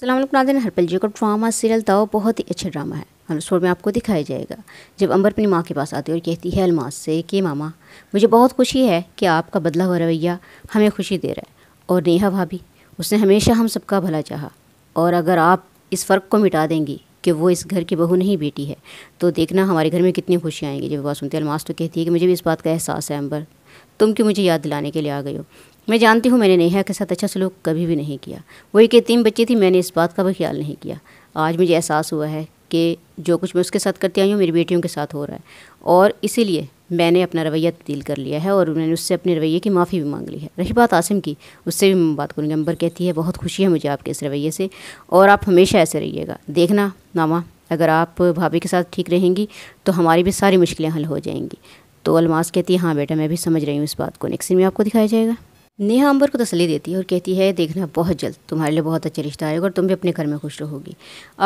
सलाम नादिन हरपल जी का drama serial ताओ बहुत ही अच्छा ड्रामा है हम में आपको दिखाया जाएगा जब अंबर अपनी माँ के पास आती है और कहती है अलमास से कि मामा मुझे बहुत खुशी है कि आपका बदला हुआ रवैया हमें खुशी दे रहा है और नेहा भाभी उसने हमेशा हम सबका भला चाहा और अगर आप इस फ़र्क को मिटा देंगी कि वो इस घर की बहू नहीं बेटी है तो देखना हमारे घर में कितनी खुशियाँ आएंगी जब सुनती सुनते अलमास तो कहती है कि मुझे भी इस बात का एहसास है अंबर तुम क्यों मुझे याद दिलाने के लिए आ गई हो मैं जानती हूँ मैंने नेहा के साथ अच्छा सलूक कभी भी नहीं किया वो एक यतीम बच्ची थी मैंने इस बात का भी ख्याल नहीं किया आज मुझे एहसास हुआ है कि जो कुछ मैं उसके साथ करती आई हूँ मेरी बेटियों के साथ हो रहा है और इसीलिए मैंने अपना रवैया तब्दील कर लिया है और उन्होंने उससे अपने रवैये की माफ़ी भी मांग ली है रही बात आसिम की उससे भी मैं बात करूँगी अंबर कहती है बहुत खुशी है मुझे आपके इस रवैये से और आप हमेशा ऐसे रहिएगा देखना नामा अगर आप भाभी के साथ ठीक रहेंगी तो हमारी भी सारी मुश्किलें हल हो जाएंगी तो अलमास कहती है हाँ बेटा मैं भी समझ रही हूँ इस बात को नेक्स्ट में आपको दिखाया जाएगा नेहा अंबर को तसली देती है और कहती है देखना बहुत जल्द तुम्हारे लिए बहुत अच्छा रिश्ता आएगा और तुम भी अपने घर में खुश रहोगी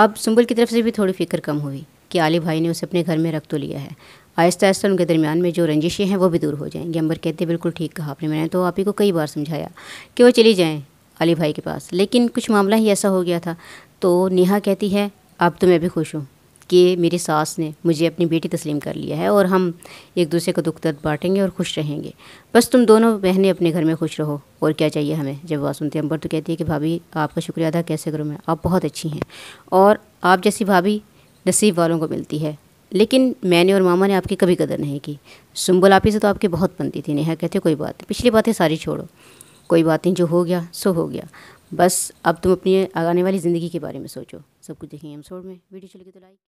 अब सुंबल की तरफ से भी थोड़ी फिक्र कम हुई कि आली भाई ने उसे अपने घर में रख तो लिया है आहिस्ता आहिस्ता उनके दरमियान में जो रंजिशें हैं वो भी दूर हो जाएंगी अंबर कहते बिल्कुल ठीक कहा आपने मैंने तो आप ही को कई बार समझाया कि वो चली जाएँ अली भाई के पास लेकिन कुछ मामला ही ऐसा हो गया था तो नेहा कहती है अब तो मैं भी खुश हूँ कि मेरी सास ने मुझे अपनी बेटी तस्लीम कर लिया है और हम एक दूसरे का दुख दर्द बाँटेंगे और खुश रहेंगे बस तुम दोनों बहनें अपने घर में खुश रहो और क्या चाहिए हमें जब वह सुनती अंबर तो कहती है कि भाभी आपका शुक्रिया अदा कैसे करूँ मैं आप बहुत अच्छी हैं और आप जैसी भाभी नसीब वालों को मिलती है लेकिन मैंने और मामा ने आपकी कभी कदर नहीं की सुम्बुल आपी से तो आपकी बहुत बनती थी नेहा कहते कोई बात नहीं पिछली बातें सारी छोड़ो कोई बात नहीं जो हो गया सो हो गया बस अब तुम अपनी आगाने वाली ज़िंदगी के बारे में सोचो सब कुछ देखेंगे हम छोड़ में वीडियो चलेगी तो लाइक